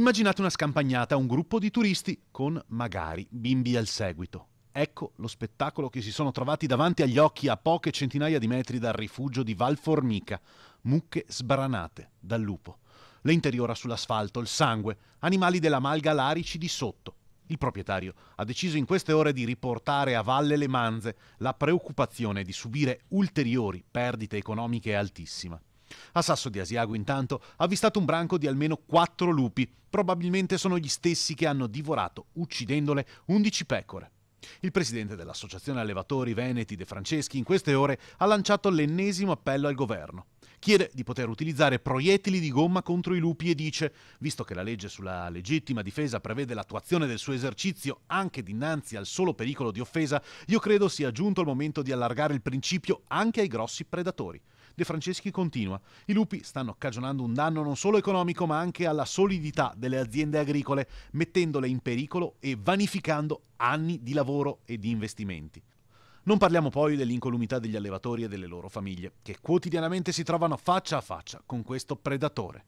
Immaginate una scampagnata, un gruppo di turisti con magari bimbi al seguito. Ecco lo spettacolo che si sono trovati davanti agli occhi a poche centinaia di metri dal rifugio di Val Formica, mucche sbranate dal lupo. L'interiora sull'asfalto, il sangue, animali della malga larici di sotto. Il proprietario ha deciso in queste ore di riportare a valle le manze, la preoccupazione di subire ulteriori perdite economiche altissima. A Sasso di Asiago, intanto, ha avvistato un branco di almeno quattro lupi. Probabilmente sono gli stessi che hanno divorato, uccidendole, 11 pecore. Il presidente dell'Associazione Allevatori Veneti De Franceschi in queste ore ha lanciato l'ennesimo appello al governo. Chiede di poter utilizzare proiettili di gomma contro i lupi e dice, visto che la legge sulla legittima difesa prevede l'attuazione del suo esercizio anche dinanzi al solo pericolo di offesa, io credo sia giunto il momento di allargare il principio anche ai grossi predatori. De Franceschi continua. I lupi stanno cagionando un danno non solo economico ma anche alla solidità delle aziende agricole, mettendole in pericolo e vanificando anni di lavoro e di investimenti. Non parliamo poi dell'incolumità degli allevatori e delle loro famiglie, che quotidianamente si trovano faccia a faccia con questo predatore.